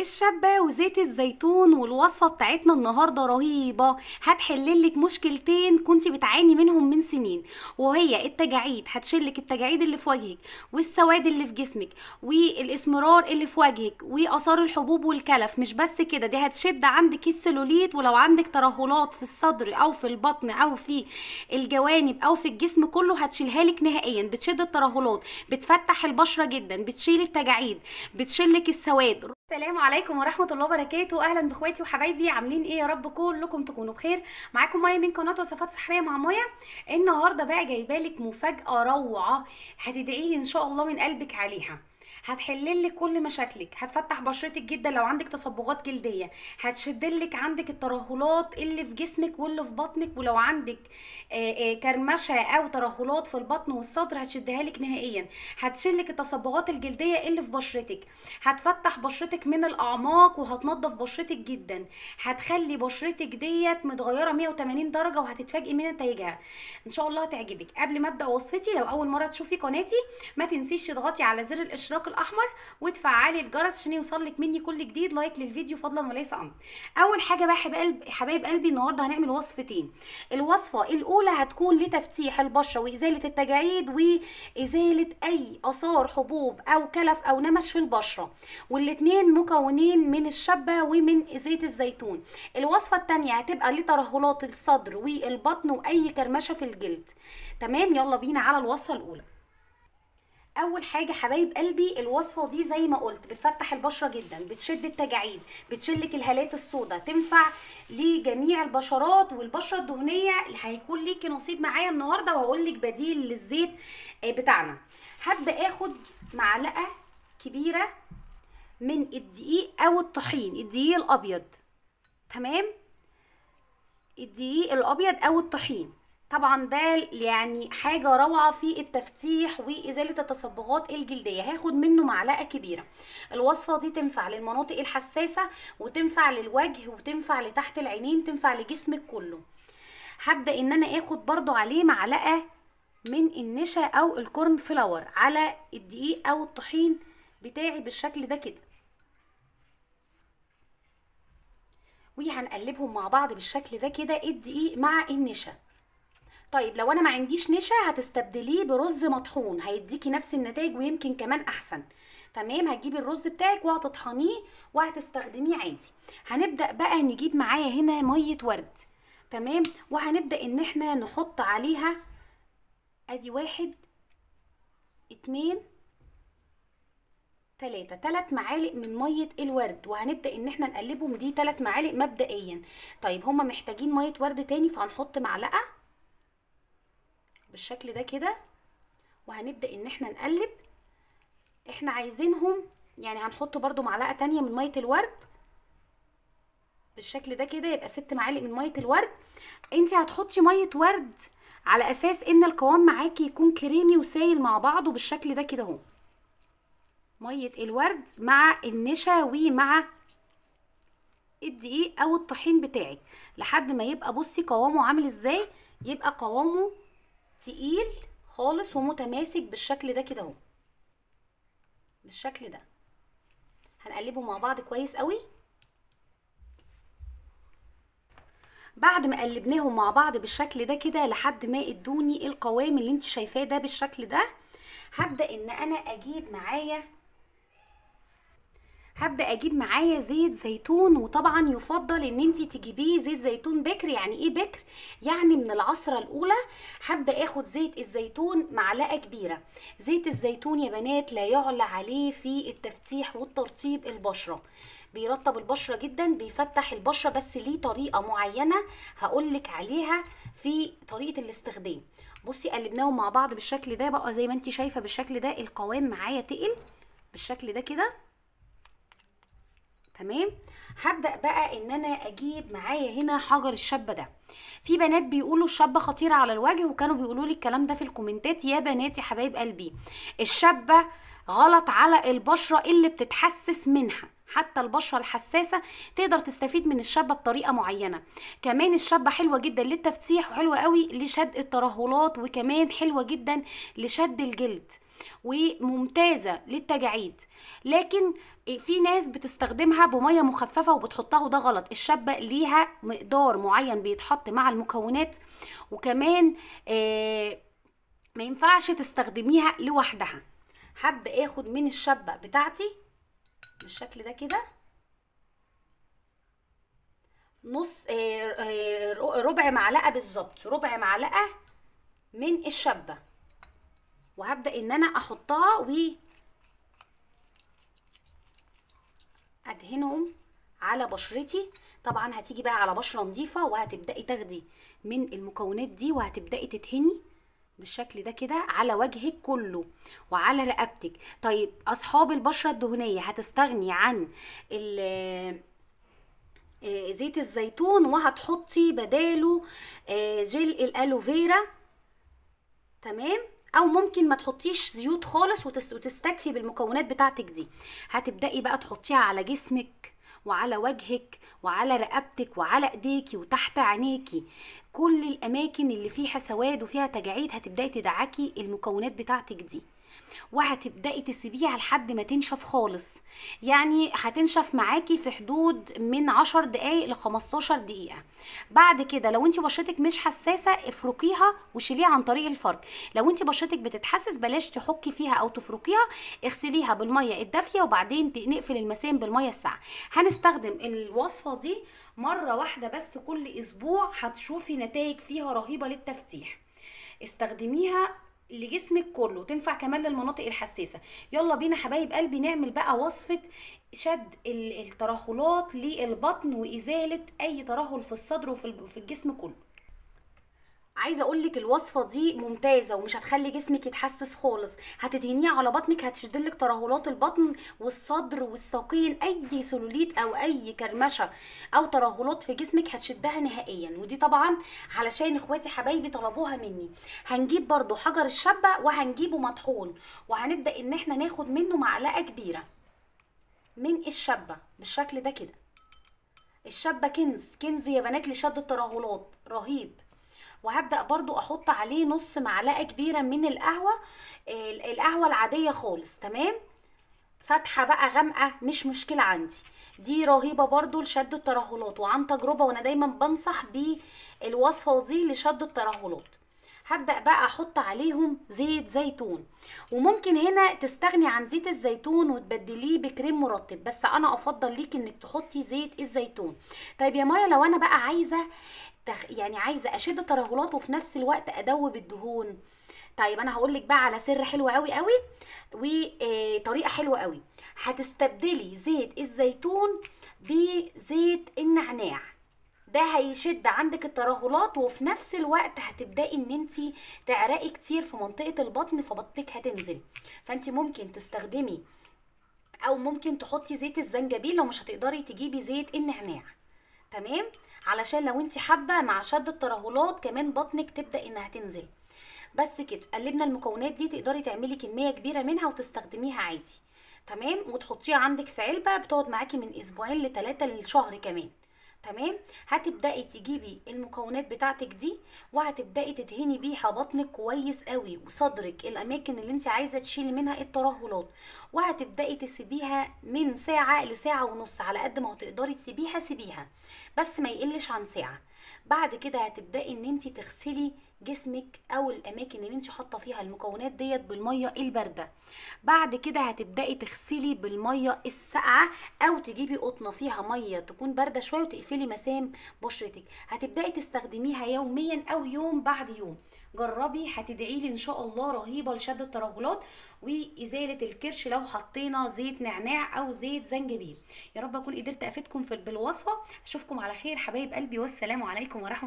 الشابة وزيت الزيتون والوصفة بتاعتنا النهاردة رهيبة هتحللك مشكلتين كنت بتعاني منهم من سنين وهي التجاعيد هتشلك التجاعيد اللي في وجهك والسواد اللي في جسمك والاسمرار اللي في وجهك وآثار الحبوب والكلف مش بس كده دي هتشد عندك السلوليت ولو عندك ترهلات في الصدر أو في البطن أو في الجوانب أو في الجسم كله هتشيلها لك نهائيا بتشد الترهلات بتفتح البشرة جدا بتشيل التجاعيد بتشيلك السواد السلام عليكم ورحمة الله وبركاته أهلا بإخواتي وحبايبي عاملين إيه يا رب كلكم تكونوا بخير معاكم مايا من قناة وصفات سحرية مع مايا النهاردة بقى جايبالك مفاجأة روعة هتدعيلي إن شاء الله من قلبك عليها هتحللك كل مشاكلك هتفتح بشرتك جدا لو عندك تصبغات جلديه هتشدلك عندك الترهلات اللي في جسمك واللي في بطنك ولو عندك كرمشه او ترهلات في البطن والصدر هتشدها لك نهائيا هتشلك التصبغات الجلديه اللي في بشرتك هتفتح بشرتك من الاعماق وهتنضف بشرتك جدا هتخلي بشرتك ديت متغيره 180 درجه وهتتفاجئي من نتائجها ان شاء الله هتعجبك قبل ما ابدا وصفتي لو اول مره تشوفي قناتي ما تنسيش تضغطي على زر الاشتراك الاحمر وتفعلي الجرس عشان يوصلك مني كل جديد لايك للفيديو فضلا وليس امر اول حاجه بقى حبايب حبايب قلبي النهارده هنعمل وصفتين الوصفه الاولى هتكون لتفتيح البشره وازاله التجاعيد وازاله اي اثار حبوب او كلف او نمش في البشره والاثنين مكونين من الشبه ومن زيت الزيتون الوصفه الثانيه هتبقى لترهلات الصدر والبطن واي كرمشه في الجلد تمام يلا بينا على الوصفه الاولى اول حاجه حبايب قلبي الوصفه دي زي ما قلت بتفتح البشره جدا بتشد التجاعيد بتشلك الهالات السوداء تنفع لجميع البشرات والبشره الدهنيه اللي هيكون ليكي نصيب معايا النهارده وهقول لك بديل للزيت آه، بتاعنا هبدا اخد معلقه كبيره من الدقيق او الطحين الدقيق الابيض تمام الدقيق الابيض او الطحين طبعا ده يعني حاجة روعة في التفتيح وإزالة التصبغات الجلدية هاخد منه معلقة كبيرة الوصفة دي تنفع للمناطق الحساسة وتنفع للوجه وتنفع لتحت العينين تنفع لجسمك كله هبدأ ان انا اخد برضو عليه معلقة من النشا او الكورن فلاور على الدقيق او الطحين بتاعي بالشكل ده كده وهنقلبهم مع بعض بالشكل ده كده الدقيق مع النشا طيب لو انا ما عنديش نشا هتستبدليه برز مطحون هيديكي نفس النتائج ويمكن كمان احسن تمام هتجيبي الرز بتاعك وهتطحنيه وهتستخدميه عادي هنبدا بقى نجيب معايا هنا ميه ورد تمام وهنبدا ان احنا نحط عليها ادي واحد اتنين تلاتة تلات معالق من مية الورد وهنبدأ ان احنا نقلبهم دي تلات معالق مبدئيا طيب هما محتاجين مية ورد تاني فهنحط معلقة بالشكل ده كده وهنبدأ ان احنا نقلب احنا عايزينهم يعني هنحط برده معلقة تانية من مية الورد بالشكل ده كده يبقى ست معالق من ميه الورد انت هتحطي ميه ورد على اساس ان القوام معاكي يكون كريمي وسايل مع بعضه بالشكل ده كده اهو ميه الورد مع النشا ومع الدقيق او الطحين بتاعك لحد ما يبقى بصي قوامه عامل ازاي يبقى قوامه تقيل خالص ومتماسك بالشكل ده كده اهو بالشكل ده هنقلبه مع بعض كويس قوي بعد ما قلبناهم مع بعض بالشكل ده كده لحد ما ادوني القوام اللي انت شايفاه ده بالشكل ده هبدا ان انا اجيب معايا هبدا اجيب معايا زيت زيتون وطبعا يفضل ان انت تجيبيه زيت زيتون بكر يعني ايه بكر يعني من العصره الاولى هبدا اخد زيت الزيتون معلقه كبيره زيت الزيتون يا بنات لا يعلى عليه في التفتيح والترطيب البشره بيرطب البشره جدا بيفتح البشره بس ليه طريقه معينه هقولك عليها في طريقه الاستخدام بصي قلبناهم مع بعض بالشكل ده بقى زي ما انت شايفه بالشكل ده القوام معايا تقل بالشكل ده كده تمام هبدا بقى ان انا اجيب معايا هنا حجر الشابه ده في بنات بيقولوا الشابه خطيره على الوجه وكانوا بيقولوا لي الكلام ده في الكومنتات يا بنات يا حبايب قلبي الشابه غلط على البشره اللي بتتحسس منها حتى البشره الحساسه تقدر تستفيد من الشابه بطريقه معينه كمان الشابه حلوه جدا للتفتيح وحلوه قوي لشد الترهلات وكمان حلوه جدا لشد الجلد وممتازه للتجاعيد لكن في ناس بتستخدمها بميه مخففه وبتحطها وده غلط الشابه ليها مقدار معين بيتحط مع المكونات وكمان آه، ما ينفعش تستخدميها لوحدها هبدا اخد من الشابه بتاعتي بالشكل ده كده نص آه، آه، ربع معلقه بالظبط ربع معلقه من الشابه وهبدا ان انا احطها و ادهنهم على بشرتي طبعا هتيجي بقى على بشره نظيفه وهتبداي تاخدي من المكونات دي وهتبداي تدهني بالشكل ده كده على وجهك كله وعلى رقبتك طيب اصحاب البشره الدهنيه هتستغني عن آه، زيت الزيتون وهتحطي بداله آه، جل الالوفيرا تمام او ممكن ما تحطيش زيوت خالص وتستكفي بالمكونات بتاعتك دي هتبداي بقى تحطيها على جسمك وعلى وجهك وعلى رقبتك وعلى ايديكي وتحت عينيكي كل الاماكن اللي فيها سواد وفيها تجاعيد هتبداي تدعكي المكونات بتاعتك دي وهتبداي تسيبيها لحد ما تنشف خالص يعني هتنشف معاكي في حدود من 10 دقايق ل 15 دقيقه بعد كده لو انت بشرتك مش حساسه افركيها وشيليها عن طريق الفرك لو انت بشرتك بتتحسس بلاش تحكي فيها او تفركيها اغسليها بالميه الدافيه وبعدين نقفل المسام بالميه الساقعه هنستخدم الوصفه دي مره واحده بس كل اسبوع هتشوفي نتائج فيها رهيبه للتفتيح استخدميها لجسمك كله تنفع كمان للمناطق الحساسه يلا بينا حبايب قلبي نعمل بقى وصفه شد الترهلات للبطن وازاله اي ترهل في الصدر وفي الجسم كله عايزه اقول لك الوصفه دي ممتازه ومش هتخلي جسمك يتحسس خالص هتدهنيه على بطنك هتشدلك ترهلات البطن والصدر والساقين اي سلوليت او اي كرمشه او ترهلات في جسمك هتشدها نهائيا ودي طبعا علشان اخواتي حبايبي طلبوها مني هنجيب برضو حجر الشبه وهنجيبه مطحون وهنبدا ان احنا ناخد منه معلقه كبيره من الشبه بالشكل ده كده الشبه كنز كنز يا بنات لشد الترهلات رهيب وهبدأ برضو احط عليه نص معلقة كبيرة من القهوة القهوة العادية خالص تمام فاتحة بقى غامقة مش مشكلة عندي دي رهيبة برضو لشد الترهلات وعن تجربة وانا دايما بنصح بالوصفة دي لشد الترهلات هبدأ بقى أحط عليهم زيت زيتون وممكن هنا تستغني عن زيت الزيتون وتبدليه بكريم مرطب بس أنا أفضل ليك إنك تحطي زيت الزيتون طيب يا مايا لو أنا بقى عايزة يعني عايزة أشد ترهلات وفي نفس الوقت أدوب الدهون طيب انا هقول لك بقى على سر حلو قوي قوي وطريقه آه، حلوه قوي هتستبدلي زيت الزيتون بزيت النعناع ده هيشد عندك الترهلات وفي نفس الوقت هتبداي ان انت تعرقي كتير في منطقه البطن فبطنك هتنزل فانت ممكن تستخدمي او ممكن تحطي زيت الزنجبيل لو مش هتقدري تجيبي زيت النعناع تمام علشان لو انت حابه مع شد الترهلات كمان بطنك تبدا انها تنزل بس كده قلبنا المكونات دي تقدري تعملي كميه كبيره منها وتستخدميها عادي تمام وتحطيها عندك في علبه بتقعد معاكي من اسبوعين لتلاتة للشهر كمان تمام هتبداي تجيبي المكونات بتاعتك دي وهتبداي تدهني بيها بطنك كويس قوي وصدرك الاماكن اللي انت عايزه تشيلي منها الترهلات وهتبداي تسيبيها من ساعه لساعه ونص على قد ما هتقدري تسيبيها سيبيها بس ما يقلش عن ساعه بعد كده هتبداي ان انت تغسلي جسمك او الاماكن اللي انت حاطه فيها المكونات ديت بالميه البارده بعد كده هتبداي تغسلي بالميه الساقعه او تجيبي قطنه فيها ميه تكون بارده شويه وتقفلي مسام بشرتك هتبداي تستخدميها يوميا او يوم بعد يوم جربي هتدعي لي ان شاء الله رهيبه لشد الترهلات وازاله الكرش لو حطينا زيت نعناع او زيت زنجبيل يا رب اكون قدرت افيدكم في بالوصفه اشوفكم على خير حبايب قلبي والسلام عليكم ورحمه